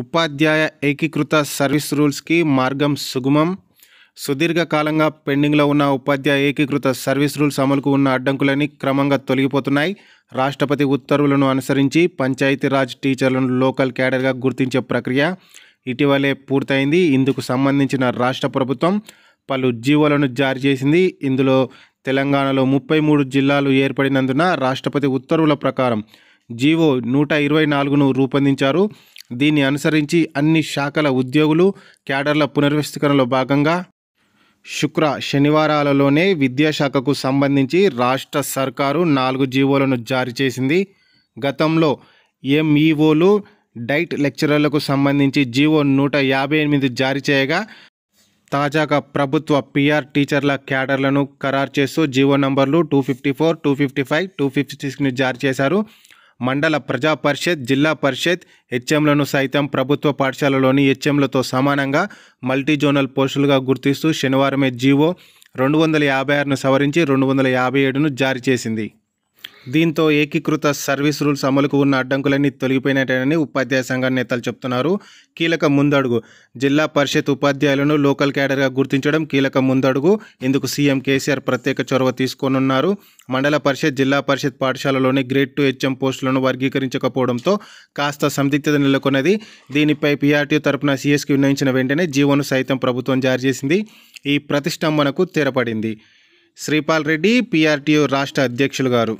ఉపాధ్యాయ ఏకీకృత సర్వీస్ రూల్స్కి మార్గం సుగమం సుదీర్ఘకాలంగా పెండింగ్లో ఉన్న ఉపాధ్యాయ ఏకీకృత సర్వీస్ రూల్స్ అమలుకు ఉన్న అడ్డంకులన్నీ క్రమంగా తొలగిపోతున్నాయి రాష్ట్రపతి ఉత్తర్వులను అనుసరించి పంచాయతీరాజ్ టీచర్లను లోకల్ క్యాడర్గా గుర్తించే ప్రక్రియ ఇటీవలే పూర్తయింది ఇందుకు సంబంధించిన రాష్ట్ర ప్రభుత్వం పలు జీవోలను జారీ చేసింది ఇందులో తెలంగాణలో ముప్పై మూడు జిల్లాలు ఏర్పడినందున రాష్ట్రపతి ఉత్తర్వుల ప్రకారం జీవో నూట ఇరవై నాలుగును రూపొందించారు దీన్ని అనుసరించి అన్ని శాఖల ఉద్యోగులు క్యాడర్ల పునర్వ్యవస్థీకరణలో భాగంగా శుక్ర శనివారాలలోనే విద్యాశాఖకు సంబంధించి రాష్ట్ర సర్కారు నాలుగు జీవోలను జారీ చేసింది గతంలో ఎంఈఓలు డైట్ లెక్చరర్లకు సంబంధించి జీవో నూట యాభై ఎనిమిది జారీ చేయగా తాజాగా ప్రభుత్వ పిఆర్ టీచర్ల క్యాడర్లను ఖరారు చేస్తూ జీవో నంబర్లు two fifty four two fifty five two fifty సిక్స్ని జారీ చేశారు మండల ప్రజా పరిషత్ జిల్లా పరిషత్ హెచ్ఎంలను సైతం ప్రభుత్వ పాఠశాలలోని హెచ్ఎంలతో సమానంగా మల్టీజోనల్ పోస్టులుగా గుర్తిస్తూ శనివారమే జీవో రెండు వందల యాభై ఆరును సవరించి రెండు వందల యాభై ఏడును జారీ చేసింది దీంతో ఏకీకృత సర్వీస్ రూల్స్ అమలుకు ఉన్న అడ్డంకులన్నీ తొలగిపోయినట్టేనని ఉపాధ్యాయ సంఘం నేతలు చెప్తున్నారు కీలక ముందడుగు జిల్లా పరిషత్ ఉపాధ్యాయులను లోకల్ క్యాడర్గా గుర్తించడం కీలక ముందడుగు ఇందుకు సీఎం కేసీఆర్ ప్రత్యేక చొరవ తీసుకోనున్నారు మండల పరిషత్ జిల్లా పరిషత్ పాఠశాలలోని గ్రేడ్ టు హెచ్ఎం పోస్టులను వర్గీకరించకపోవడంతో కాస్త సందిగ్ధత నెలకొన్నది దీనిపై పీఆర్టీ తరపున సీఎస్కి విన్నవించిన వెంటనే జీవోను సైతం ప్రభుత్వం జారీ చేసింది ఈ ప్రతిష్టంభనకు తెరపడింది శ్రీపాల్ రెడ్డి పీఆర్టీయూ రాష్ట్ర అధ్యక్షులు గారు